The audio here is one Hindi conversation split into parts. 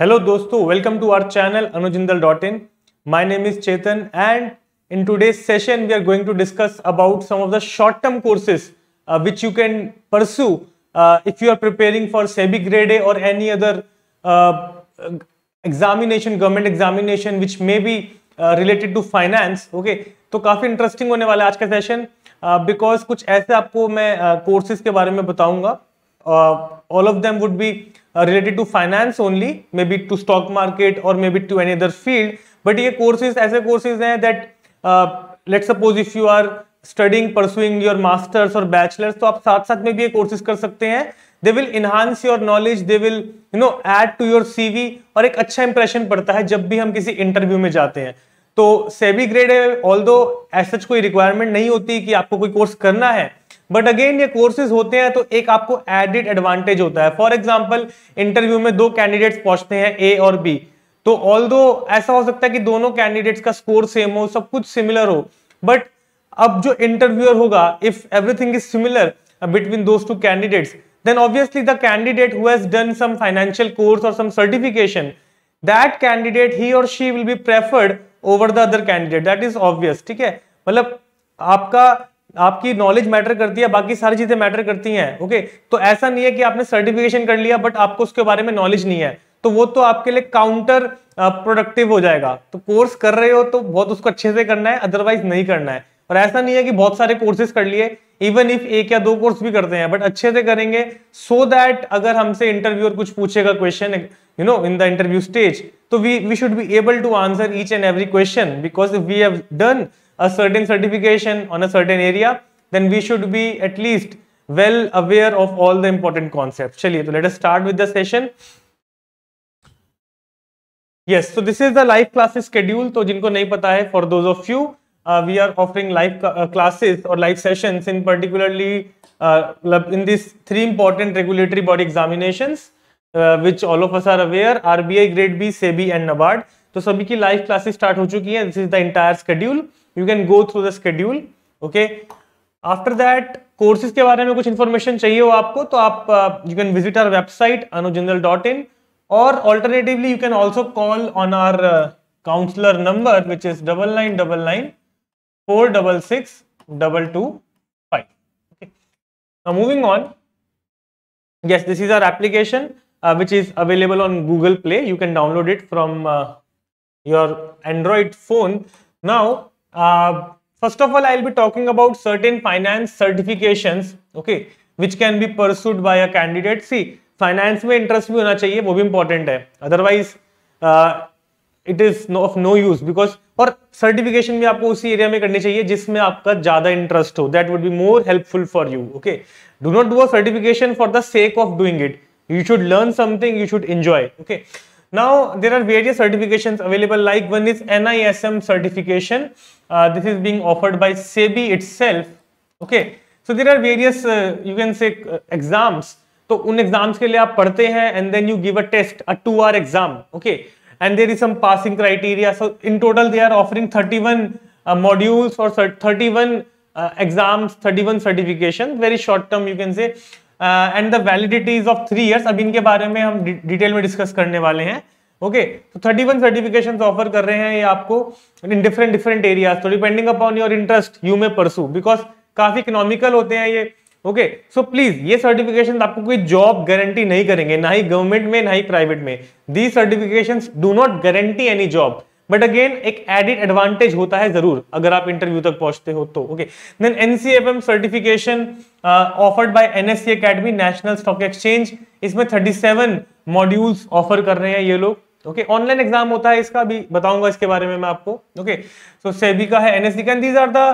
हेलो दोस्तों welcome to our channel Anujindal dot in my name is Chetan and in today session we are going to discuss about some of the short term courses which you can pursue if you are preparing for SEBI grade A or any other examination government examination which may be related to finance okay तो काफी इंटरेस्टिंग होने वाला है आज का सेशन बिकॉज uh, कुछ ऐसे आपको मैं कोर्सेज uh, के बारे में बताऊंगा all of them would be related to finance only may be to stock market or may be to any other field but ये कोर्सेज ऐसे कोर्सेज हैं that let suppose if you are studying pursuing your masters or bachelors तो आप साथ साथ में भी ये कोर्सेज कर सकते हैं they will enhance your knowledge they will you know add to your C V और एक अच्छा इंप्रेशन पड़ता है जब भी हम किसी इंटरव्यू में जाते हैं तो सेबी ग्रेड है ऑल दो ऐसा कोई रिक्वायरमेंट नहीं होती कि आपको कोई कोर्स करना है बट अगेन ये कोर्सेज होते हैं तो एक आपको एडिड एडवांटेज होता है फॉर एग्जाम्पल इंटरव्यू में दो कैंडिडेट्स पहुंचते हैं ए और बी तो ऑल ऐसा हो सकता है कि दोनों कैंडिडेट्स का स्कोर सेम हो सब कुछ सिमिलर हो बट अब जो इंटरव्यूअर होगा if everything is similar between those two candidates then obviously the candidate who has done some financial course or some certification that candidate he or she will be preferred over the other candidate that is obvious ठीक है मतलब आपका आपकी नॉलेज मैटर करती है बाकी सारी चीजें मैटर करती हैं ओके तो ऐसा नहीं है कि आपने सर्टिफिकेशन कर लिया बट आपको उसके बारे में नॉलेज नहीं है तो वो तो आपके लिए काउंटर प्रोडक्टिव हो जाएगा तो कोर्स कर रहे हो तो बहुत उसको अच्छे से करना है अदरवाइज नहीं करना है और ऐसा नहीं है कि बहुत सारे कोर्सेज कर लिए इवन इफ एक या दो कोर्स भी करते हैं बट अच्छे से करेंगे सो so दैट अगर हमसे इंटरव्यू कुछ पूछेगा question you know in the interview stage तो we we should be able to answer each and every question because we have done a certain certification on a certain area, then we should be at least well aware of all the important concepts. Chaliye, so let us start with the session. Yes, so this is the live classes schedule. to jinko nahi pata hai for those of you, uh, we are offering live uh, classes or live sessions in particularly uh, in this three important regulatory body examinations, uh, which all of us are aware, RBI Grade B, SEBI and NABARD. to sabhi ki live classes start ho chuki hai this is the entire schedule you can go through the schedule okay after that courses के बारे में कुछ इन्फॉर्मेशन चाहिए हो आपको तो आप you can visit our website Anu Jindal dot इन और alternatively you can also call on are counsellor number which is double nine double nine four double six double two five okay moving on yes this is are application which is available on Google play you can download it from your Android phone now first uh, first of all, I'll be talking about certain finance certifications, okay, which can be pursued by a candidate. See, finance में इंटरेस्ट भी होना चाहिए वो भी इंपॉर्टेंट है otherwise it is of no use because और सर्टिफिकेशन भी आपको उसी एरिया में करनी चाहिए जिसमें आपका ज्यादा इंटरेस्ट हो that would be more helpful for you okay do not do a certification for the sake of doing it you should learn something you should enjoy okay Now, there are various certifications available like one is NISM certification. Uh, this is being offered by SEBI itself. Okay. So, there are various, uh, you can say, uh, exams. तो उन एग्जाम्स के लिए आप पढ़ते हैं and then you give a test a to our exam okay and there is some passing criteria so in total they are offering 31 modules और 31 exams 31 certification very short term you can say and the validity is of three years अब इनके बारे में हम डिटेल में डिस्कस करने वाले हैं ओके तो थर्टी वन सर्टिफिकेशन ऑफर कर रहे हैं ये आपको इन डिफरेंट डिफरेंट एरियाज तो depending upon your interest you में परसू बिकॉज काफी इकोनॉमिकल होते हैं ये ओके सो प्लीज ये सर्टिफिकेशन आपको कोई जॉब गारंटी नहीं करेंगे ना ही गवर्नमेंट में ना ही प्राइवेट में the certification do not guarantee any job but again एक एडिड एडवांटेज होता है जरूर अगर आप इंटरव्यू तक पहुंचते हो तो okay then NCFM certification offered by NSC academy national stock exchange इसमें 37 मॉड्यूल्स ऑफर कर रहे हैं ये लोग ओके ऑनलाइन एग्जाम होता है इसका भी बताऊंगा इसके बारे में मैं आपको ओके सो सेबी का है NSC can these are the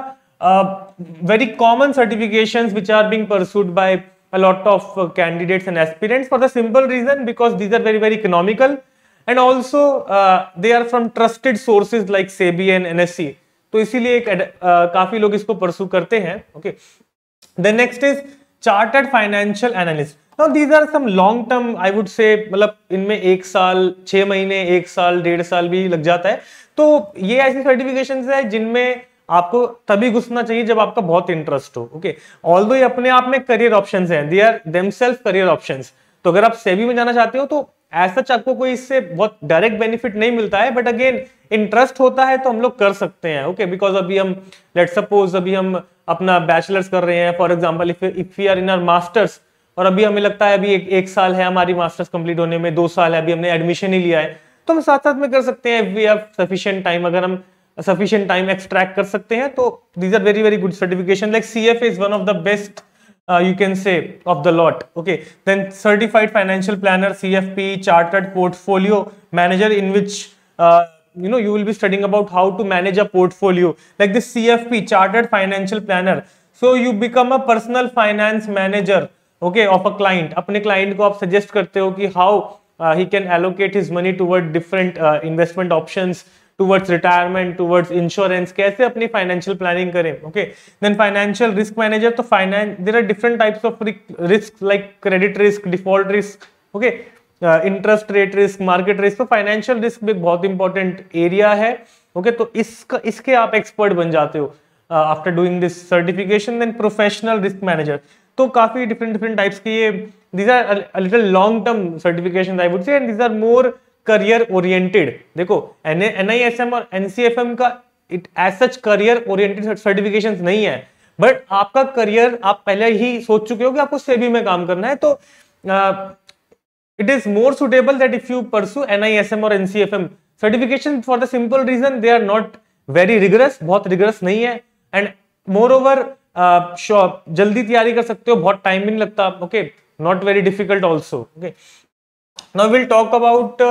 very common certification which are being pursued by a lot of uh, candidates and aspirants for the simple reason because these very very very and also they are from trusted sources like SEBI and NSC तो इसीलिए एक uh, काफी लोग इसको परसू करते हैं okay the next is chartered financial analyst now these are some long term I would say मतलब इनमें एक साल छह महीने एक साल डेढ़ साल भी लग जाता है तो ये ऐसी सर्टिफिकेशन है जिनमें आपको तभी घुसना चाहिए जब आपका बहुत इंटरेस्ट हो ओके ऑल दो ये अपने आप में करियर ऑप्शन है they are themselves career option तो अगर आप सेबी e में जाना चाहते हो तो एज सच आपको कोई इससे बहुत डायरेक्ट बेनिफिट नहीं मिलता है बट अगेन इंटरेस्ट होता है तो हम लोग कर सकते हैं ओके बिकॉज अभी हम लेट सपोज अभी हम अपना बैचलर्स कर रहे हैं for example if if you are in our masters और अभी हमें लगता है अभी एक, एक साल है हमारी मास्टर्स कंप्लीट होने में दो साल है अभी हमने एडमिशन ही लिया है तो हम साथ साथ में कर सकते हैं if we have sufficient time अगर हम सफिशियंट टाइम एक्सट्रैक्ट कर सकते हैं तो these are very very good certification like C F is one of the best uh, you can say of the lot okay then certified financial planner cfp chartered portfolio manager in which uh, you know you will be studying about how to manage a portfolio like the cfp chartered financial planner so you become a personal finance manager okay of a client apne client ko aap suggest karte ho ki how uh, he can allocate his money toward different uh, investment options towards retirement towards insurance कैसे अपनी फाइनेंशियल प्लानिंग करें okay then financial risk manager तो finance there are different types of risk like credit risk default risk okay interest rate risk market risk तो फाइनेंशियल रिस्क भी एक बहुत इंपॉर्टेंट एरिया है ओके okay, तो इसका इसके आप एक्सपर्ट बन जाते हो after doing this certification then professional risk manager तो काफी डिफरेंट डिफरेंट टाइप्स के ये these are little long term certification I would say and these are more career oriented देखो एन एनआईएसएम और एनसीएफएम का it as such career oriented certification नहीं है बट आपका करियर आप पहले ही सोच चुके हो कि आपको सेबी में काम करना है तो it is more suitable that if you pursue NISM और NCFM certification for the simple reason they are not very rigorous बहुत रिगरस नहीं है एंड मोर ओवर शॉप जल्दी तैयारी कर सकते हो बहुत टाइम भी नहीं लगता okay not very difficult also okay now will talk about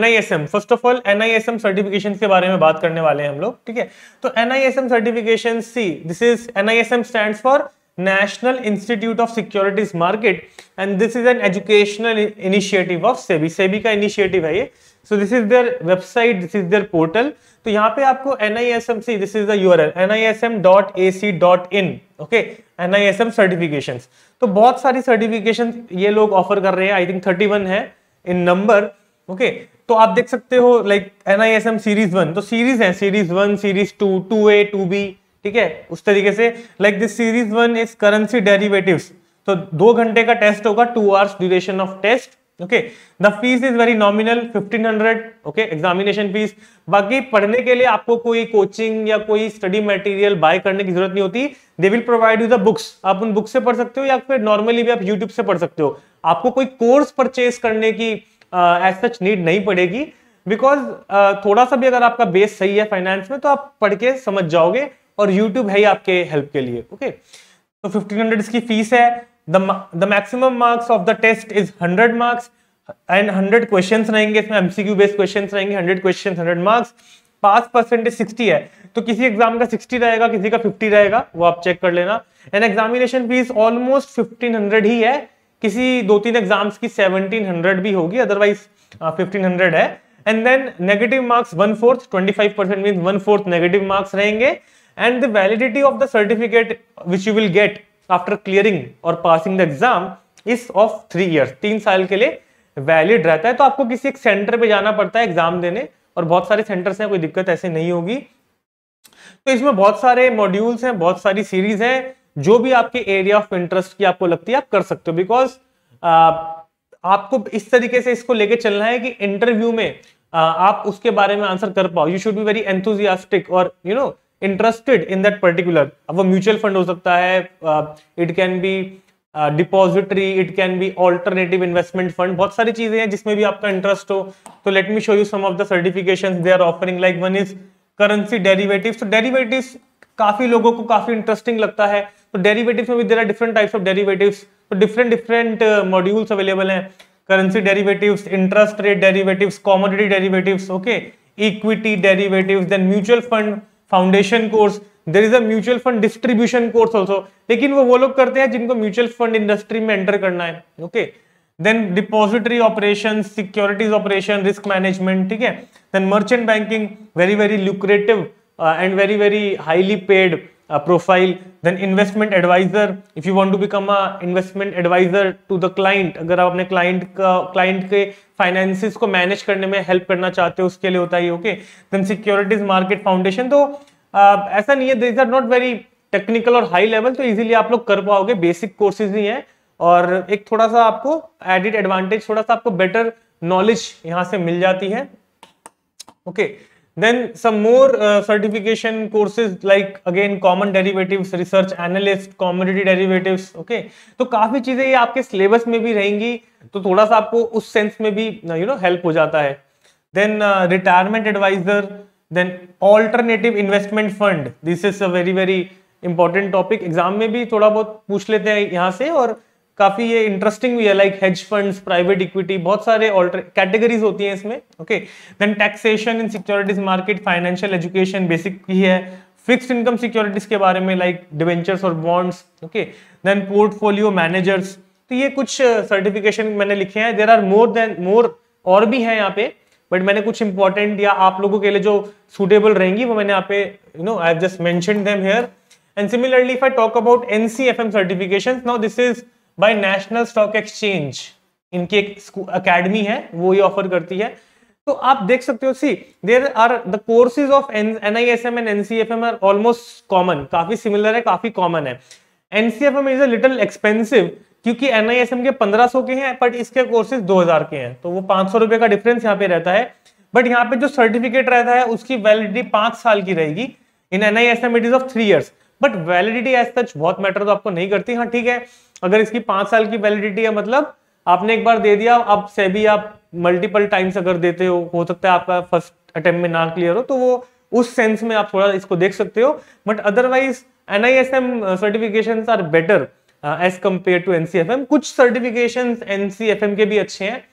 NISM first of all NISM certification के बारे में बात करने वाले हैं हम लोग ठीक है तो NISM certification see this is NISM stands for national institute of securities market and this is an educational initiative of SEBI SEBI का इनिशिएटिव है ये so this is their website this is their portal तो यहाँ पे आपको N I S M see this is the URL N I S M dot dot A C in okay N I S M certification तो बहुत सारी सर्टिफिकेशन ये लोग ऑफर कर रहे हैं आई थिंक थर्टी वन है इन नंबर ओके तो आप देख सकते हो like N I S M series one तो सीरीज है series one series two two A two B ठीक है उस तरीके से like this series one is currency derivative तो दो घंटे का टेस्ट होगा two hours duration of test okay the fees is very nominal 1500 okay examination fees बाकी पढ़ने के लिए आपको कोई कोचिंग या कोई स्टडी मटेरियल बाय करने की जरूरत नहीं होती they will provide you the books आप उन बुक से पढ़ सकते हो या फिर नॉर्मली भी आप यूट्यूब से पढ़ सकते हो आपको कोई कोर्स परचेज करने की एज सच नीड नहीं पड़ेगी बिकॉज uh, थोड़ा सा भी अगर आपका बेस सही है फाइनेंस में तो आप पढ़ के समझ जाओगे और यूट्यूब है ही आपके हेल्प के लिए ओके तो फिफ्टीन हंड्रेड इसकी फीस है the maximum marks of the test is hundred marks and hundred question रहेंगे इसमें एमसीक्यू बेस्ड क्वेश्चन रहेंगे hundred question hundred marks pass percentage sixty है तो किसी एग्जाम का सिक्सटी रहेगा किसी का फिफ्टी रहेगा वो आप चेक कर लेना and examination fees almost fifteen hundred ही है किसी दो तीन एग्जाम्स की 1700 भी होगी अदरवाइज 1500 uh, है and then negative marks one fourth twenty five percent mean one fourth negative marks रहेंगे and the validity of the certificate which you will get after clearing और passing the exam is of three years तीन साल के लिए वैलिड रहता है तो आपको किसी एक सेंटर पे जाना पड़ता है एग्जाम देने और बहुत सारे सेंटर्स हैं कोई दिक्कत ऐसे नहीं होगी तो इसमें बहुत सारे मॉड्यूल्स हैं बहुत सारी सीरीज हैं जो भी आपके एरिया ऑफ इंटरेस्ट की आपको लगती है आप कर सकते हो बिकॉज आपको इस तरीके से इसको लेके चलना है कि इंटरव्यू में आ, आप उसके बारे में आंसर कर पाओ you should be very enthusiastic और you know interested in that particular अब वो म्यूचुअल फंड हो सकता है it can be depository it can be alternative investment fund बहुत सारी चीजें हैं जिसमें भी आपका इंटरेस्ट हो तो let me show you some of the certification they are offering like one is currency derivative तो डेरिवेटिव काफी लोगों को काफी इंटरेस्टिंग लगता है तो डेरीवेटिव में भी there are different types of derivative तो डिफरेंट डिफरेंट मॉड्यूल्स अवेलेबल हैं currency derivative interest rate derivative commodity derivative okay equity derivative then mutual fund foundation course there is a mutual fund distribution course also लेकिन वो वो लोग करते हैं जिनको म्यूचुअल फंड इंडस्ट्री में एंटर करना है okay then depository operation securities operation risk management ठीक है then merchant banking very very lucrative uh, and very very highly paid uh, profile then investment advisor if you want to become a investment advisor to the client agar aap apne client ka client ke finances ko manage karne mein help karna chahte ho uske liye hota hai okay then securities market foundation to uh, aisa nahi hai these are not very technical और हाई लेवल तो इजीली आप लोग कर पाओगे बेसिक कोर्सेज ही हैं और एक थोड़ा सा आपको एडिट एडवांटेज थोड़ा सा आपको बेटर नॉलेज यहां से मिल जाती है okay okay. Then some more uh, certification courses like again common derivatives, research analyst, commodity derivatives, okay. तो काफी चीजें ये आपके सिलेबस में भी रहेंगी तो थोड़ा सा आपको उस सेंस में भी यू नो हेल्प हो जाता है then retirement advisor then alternative investment fund this is a very very important topic exam में भी थोड़ा बहुत पूछ लेते हैं यहाँ से और काफी ये इंटरेस्टिंग भी है like hedge fund private equity बहुत सारे कैटेगरीज होती हैं इसमें okay then taxation in securities market financial education basic ही है फिक्स्ड इनकम सिक्योरिटीज के बारे में लाइक डिवेंचर्स और bonds okay then portfolio managers तो ये कुछ सर्टिफिकेशन uh, मैंने लिखे हैं देर आर मोर देन मोर और भी हैं यहाँ पे बट मैंने कुछ इंपॉर्टेंट या आप लोगों के लिए जो सुटेबल रहेंगी वो मैंने यहाँ पे you know I have just mention them here and similarly if I talk about NCFM certifications now this is by national stock exchange इनकी एक अकेडमी है वो ये ऑफर करती है तो आप देख सकते हो see there are the courses of N I S M and NCFM are almost common काफी सिमिलर है काफी कॉमन है NCFM is a little expensive क्योंकि एम के पंद्रह सौ के हैं बट इसके कोर्सेज दो हजार के हैं तो वो पांच सौ रुपए का डिफरेंस यहाँ पे रहता है बट यहाँ पे जो सर्टिफिकेट रहता है उसकी वैलिडिटी पांच साल की रहेगी in N I S M it is of three years but validity as such बहुत मैटर तो आपको नहीं करती हाँ ठीक है अगर इसकी पांच साल की वैलिडिटी है मतलब आपने एक बार दे दिया अब से भी आप मल्टीपल टाइम्स अगर देते हो हो सकता है आपका फर्स्ट अटेम्प्ट में ना क्लियर हो तो वो उस सेंस में आप थोड़ा इसको देख सकते हो but otherwise NISM certification are better as compare to NCFM कुछ सर्टिफिकेशन एनसीएफएम के भी अच्छे हैं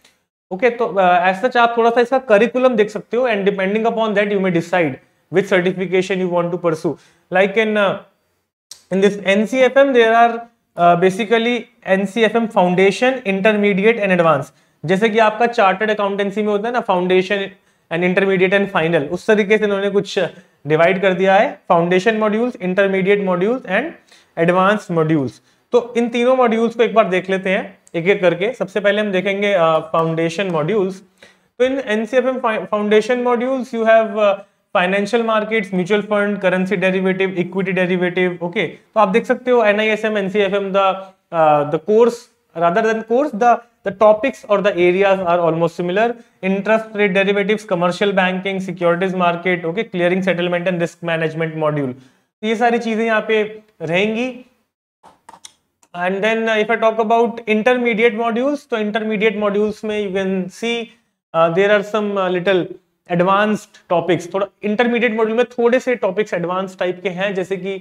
ओके okay, तो एज uh, सच आप थोड़ा सा इसका करिकुलम देख सकते हो and depending upon that you may decide with certification you want to pursue like in in this NCFM there are basically NCFM foundation intermediate and advance जैसे कि आपका चार्टर्ड अकाउंटेंसी में होता है ना foundation and intermediate and final उस तरीके से इन्होंने कुछ डिवाइड uh, कर दिया है foundation modules intermediate modules and advance modules तो इन तीनों मॉड्यूल्स को एक बार देख लेते हैं एक एक करके सबसे पहले हम देखेंगे फाउंडेशन uh, मॉड्यूल्स तो इन NCFM foundation modules you have financial markets mutual fund currency derivative equity derivative okay तो आप देख सकते हो NISM NCFM the the course rather than course the the topics or the areas are almost similar interest rate derivatives commercial banking securities market okay clearing settlement and risk management module ये सारी चीजें यहाँ पे रहेंगी and then if I talk about intermediate modules तो इंटरमीडिएट मॉड्यूल्स में you can see there are some little advanced topics थोड़ा इंटरमीडिएट मॉड्यूल में थोड़े से टॉपिक्स एडवांस टाइप के हैं जैसे कि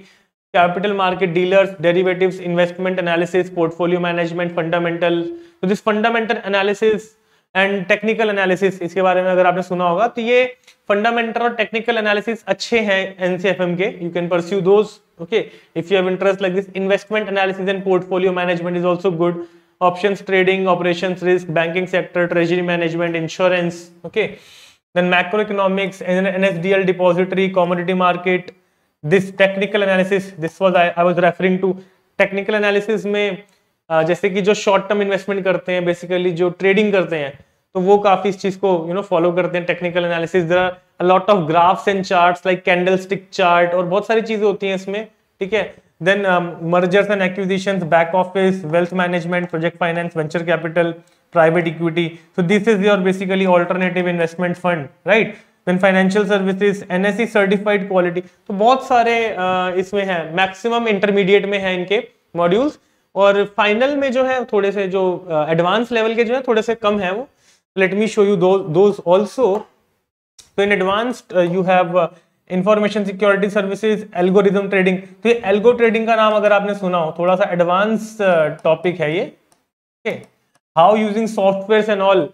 capital market dealers derivatives investment analysis portfolio management fundamental तो this fundamental analysis and technical analysis इसके बारे में अगर आपने सुना होगा तो ये फंडामेंटल और टेक्निकल एनालिसिस अच्छे हैं एनसीएफएम के you can pursue those okay if you have interest like this investment analysis and portfolio management is also good option trading operation risk banking sector treasury management insurance okay okay? then macroeconomics, NSDL depository, commodity market, this technical analysis, this was I, I was referring to technical analysis में uh, जैसे कि जो शॉर्ट टर्म इन्वेस्टमेंट करते हैं बेसिकली जो ट्रेडिंग करते हैं तो वो काफी इस चीज को यू नो फॉलो करते हैं technical analysis lot of graphs and charts like candle stick chart और बहुत सारी चीजें होती हैं इसमें ठीक है then mergers and acquisition back office wealth management project finance venture capital private equity. So this is your basically alternative investment fund, right? Then financial services, NSE certified quality. तो बहुत सारे इसमें हैं maximum intermediate में हैं इनके modules और final में जो है थोड़े से जो advanced level के जो है थोड़े से कम हैं वो. Let me show you those also. So in advanced uh, you have uh, information security services algorithm trading तो ये एल्गो ट्रेडिंग का नाम अगर आपने सुना हो थोड़ा सा एडवांस टॉपिक है ये ठीक okay. How using software and all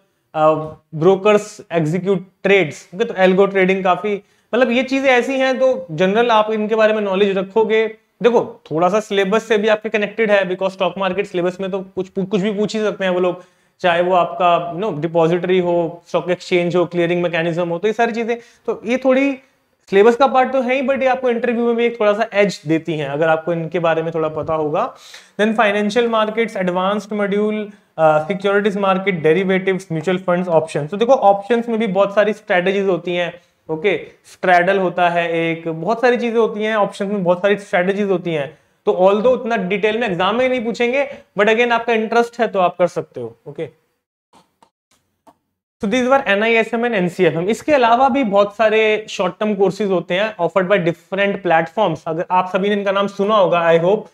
brokers execute trades okay तो एल्गो ट्रेडिंग काफी मतलब ये चीजें ऐसी हैं तो जनरल आप इनके बारे में नॉलेज रखोगे देखो थोड़ा सा सिलेबस से भी आपके कनेक्टेड है बिकॉज स्टॉक मार्केट सिलेबस में तो कुछ कुछ भी पूछ ही सकते हैं वो लोग चाहे वो आपका नो डिपॉजिटरी हो स्टॉक एक्सचेंज हो क्लियरिंग मैकेनिज्म हो तो ये सारी चीजें तो ये थोड़ी सिलेबस का पार्ट तो है ही बट ये आपको इंटरव्यू में भी एक थोड़ा सा एज देती हैं अगर आपको इनके बारे में थोड़ा पता होगा then financial markets advanced module securities market derivative mutual fund option तो देखो ऑप्शन में भी बहुत सारी स्ट्रेटेजीज होती हैं ओके स्ट्रैडल होता है एक बहुत सारी चीजें होती हैं ऑप्शन में बहुत सारी स्ट्रेटजीज होती हैं तो ऑल दो उतना डिटेल में एग्जाम में ही नहीं पूछेंगे बट अगेन आपका इंटरेस्ट है तो आप कर सकते हो ओके तो दिस बार N I S M and NCFM इसके अलावा भी बहुत सारे शॉर्ट टर्म कोर्सेज होते हैं ऑफर्ड बाय डिफरेंट प्लेटफॉर्म्स अगर आप सभी ने इनका नाम सुना होगा I hope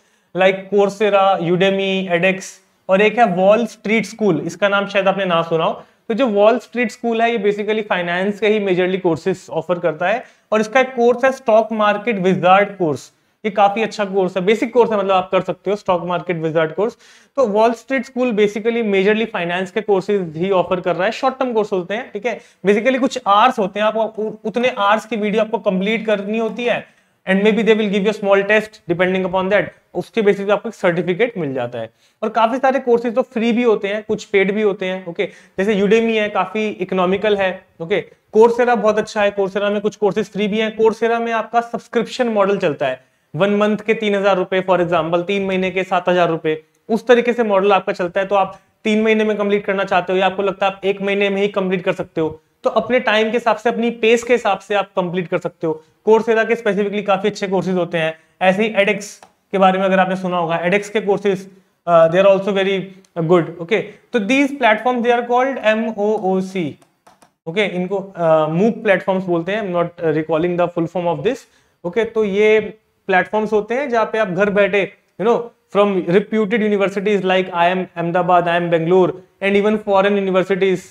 like Coursera Udemy edX और एक है वॉल स्ट्रीट स्कूल इसका नाम शायद आपने ना सुना हो तो जो वॉल स्ट्रीट स्कूल है ये बेसिकली फाइनेंस के ही मेजरली कोर्सेज ऑफर करता है और इसका एक कोर्स है स्टॉक मार्केट विजार्ड कोर्स ये काफी अच्छा कोर्स है बेसिक कोर्स है मतलब आप कर सकते हो स्टॉक मार्केट विजार्ड कोर्स तो Wall Street School basically majorly finance के कोर्सेज ही ऑफर कर रहा है शॉर्ट टर्म कोर्स होते हैं ठीक है बेसिकली कुछ आर्स होते हैं आपको उतने आर्स की वीडियो आपको कंप्लीट करनी होती है and may be they will give you small test depending upon that उसके बेसिस पे आपको एक सर्टिफिकेट मिल जाता है और काफी सारे कोर्सेज तो फ्री भी होते हैं कुछ पेड भी होते हैं ओके जैसे यूडेमी है काफी इकोनॉमिकल है ओके कोर्सेरा बहुत अच्छा है कोर्सेरा में कुछ कोर्सेज फ्री भी हैं कोर्सेरा में आपका सब्सक्रिप्शन मॉडल चलता है वन मंथ के तीन हजार रुपए फॉर एग्जाम्पल तीन महीने के सात हजार रुपए उस तरीके से मॉडल आपका चलता है तो आप तीन महीने में कंप्लीट करना चाहते हो या आपको लगता है आप एक महीने में ही कंप्लीट कर सकते हो तो अपने टाइम के हिसाब से अपनी पेस के हिसाब से आप कंप्लीट कर सकते हो कोर्सेरा के स्पेसिफिकली काफी अच्छे कोर्सेज होते हैं ऐसे ही एडेक्स के बारे में अगर आपने सुना होगा एडेक्स के courses they are also very good okay तो these platform they are called M O O C okay इनको मूक uh, प्लेटफॉर्म्स बोलते हैं not recalling the full form of this okay तो ये प्लेटफॉर्म्स होते हैं जहाँ पे आप घर बैठे you know from reputed universities like I M Ahmedabad I M Bangalore and even foreign universities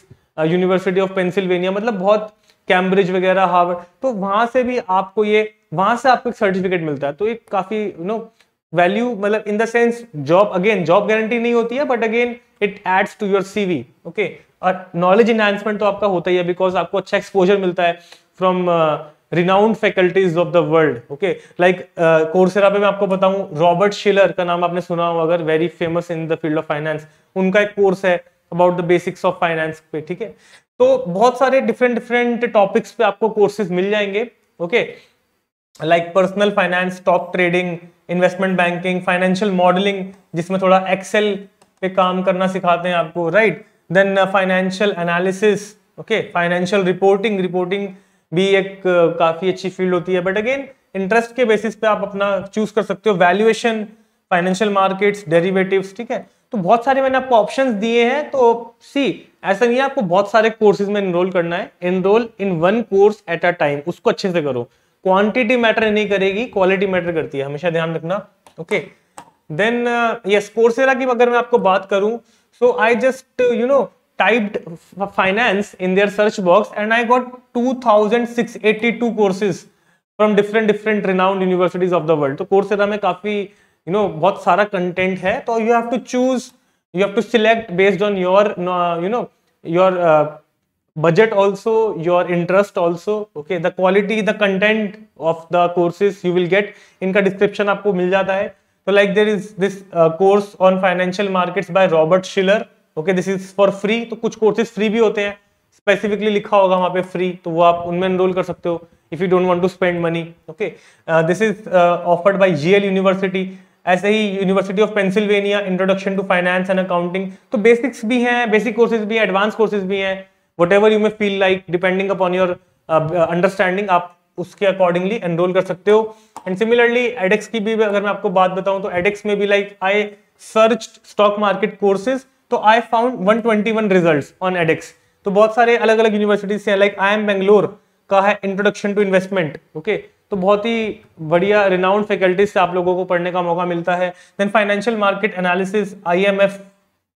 university of Pennsylvania मतलब बहुत कैम्ब्रिज वगैरह हार्वर्ड तो वहां से भी आपको ये वहां से आपको एक सर्टिफिकेट मिलता है तो एक काफी यू नो वैल्यू मतलब in the sense job again job guarantee नहीं होती है but again it adds to your CV okay और नॉलेज इनहेंसमेंट तो आपका होता ही है बिकॉज आपको अच्छा एक्सपोजर मिलता है from renowned faculties of the world okay like Coursera पे मैं आपको बताऊं रॉबर्ट शिलर का नाम आपने सुना हो अगर very famous in the field of finance उनका एक कोर्स है about the basics of finance पे ठीक है तो बहुत सारे डिफरेंट डिफरेंट टॉपिक्स पे आपको कोर्सेज मिल जाएंगे okay like personal finance stock trading investment banking financial modeling जिसमें थोड़ा एक्सेल पे काम करना सिखाते हैं आपको right then financial analysis okay financial reporting reporting भी एक uh, काफी अच्छी फील्ड होती है बट अगेन इंटरेस्ट के बेसिस पे आप अपना चूज कर सकते हो वैल्यूएशन फाइनेंशियल मार्केट्स डेरिवेटिव्स ठीक है तो बहुत सारे मैंने आपको ऑप्शंस दिए हैं तो सी ऐसा नहीं है आपको बहुत सारे कोर्सेज में एनरोल करना है enroll in one course at a time उसको अच्छे से करो क्वांटिटी मैटर नहीं करेगी क्वालिटी मैटर करती है हमेशा ध्यान रखना ओके देन यस कोर्सेरा की अगर मैं आपको बात करूं so I just you know typed finance in their search box and i got 2682 courses from different different different universities of the world तो कोर्सेरा में काफी यू नो बहुत सारा कंटेंट है तो you have to choose you have to select based on your you know your budget also your interest also okay the quality the content of the courses you will get इनका डिस्क्रिप्शन आपको मिल जाता है तो like there is this course on financial markets by Robert Shiller okay this is for free तो कुछ कोर्सेज फ्री भी होते हैं स्पेसिफिकली लिखा होगा वहां पे फ्री तो वो आप उनमें एनरोल कर सकते हो if you don't want to spend money okay this is offered by Yale university ऐसे ही university of Pennsylvania introduction to finance and accounting तो बेसिक्स भी हैं बेसिक कोर्सेज भी हैं एडवांस कोर्सेज भी हैं whatever you may feel like depending upon your understanding आप उसके अकॉर्डिंगली एनरोल कर सकते हो एंड सिमिलरली एडेक्स की भी अगर मैं आपको बात बताऊं तो एडेक्स में भी like I search stock market courses तो I found 121 result on edX तो बहुत सारे अलग अलग यूनिवर्सिटीज से लाइक आई एम बेंगलोर का है इंट्रोडक्शन टू इन्वेस्टमेंट ओके तो बहुत ही बढ़िया रिनाउंड फैकल्टीज से आप लोगों को पढ़ने का मौका मिलता है then financial market analysis IMF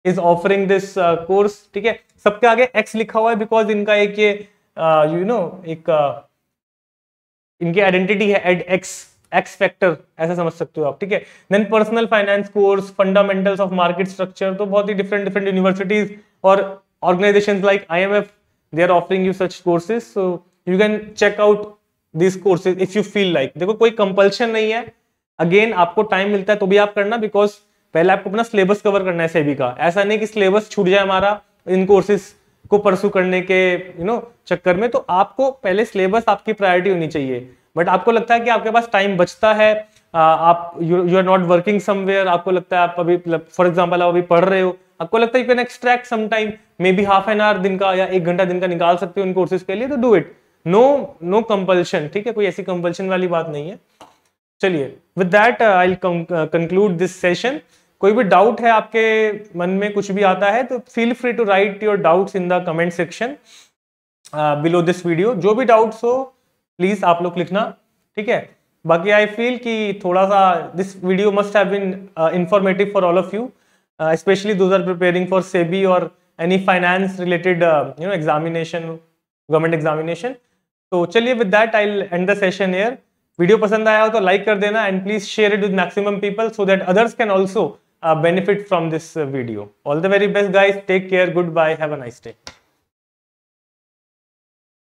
is offering this course ठीक है सबके आगे एक्स लिखा हुआ है बिकॉज इनका एक ये you uh, know you know, एक uh, इनकी आइडेंटिटी है एड एक्स एक्स फैक्टर ऐसा समझ सकते हो आप ठीक है then personal finance course fundamentals of market structure तो बहुत ही डिफरेंट डिफरेंट यूनिवर्सिटीज और organization like I M F they are offering you such courses so you can check out this courses if you feel like देखो कोई कंपल्शन नहीं है अगेन आपको टाइम मिलता है तो भी आप करना बिकॉज पहले आपको अपना सिलेबस कवर करना है सेबी का ऐसा नहीं कि सिलेबस छूट जाए हमारा इन कोर्सेज को परसू करने के यू नो चक्कर में तो आपको पहले सिलेबस आपकी प्रायोरिटी होनी चाहिए बट आपको लगता है कि आपके पास टाइम बचता है आप you are not working somewhere आपको लगता है आप अभी फॉर मतलब, एग्जाम्पल आप अभी पढ़ रहे हो आपको लगता है you can extract some time may be half an hour दिन का या एक घंटा दिन का निकाल सकते हो इन कोर्सेज के लिए तो do it no no compulsion ठीक है कोई ऐसी कंपल्शन वाली बात नहीं है चलिए with that I conclude this session कोई भी डाउट है आपके मन में कुछ भी आता है तो feel free to write your doubts in the comment section below this video जो भी डाउट्स हो प्लीज आप लोग लिखना ठीक है बाकी आई फील कि थोड़ा सा this video must have been informative for all of you specially those are preparing for SEBI और any finance related you know examination government examination तो चलिए with that I end the session एयर वीडियो पसंद आया हो तो लाइक कर देना and please share it with maximum people so that others can also benefit from this video all the very best guys take care good bye have a nice day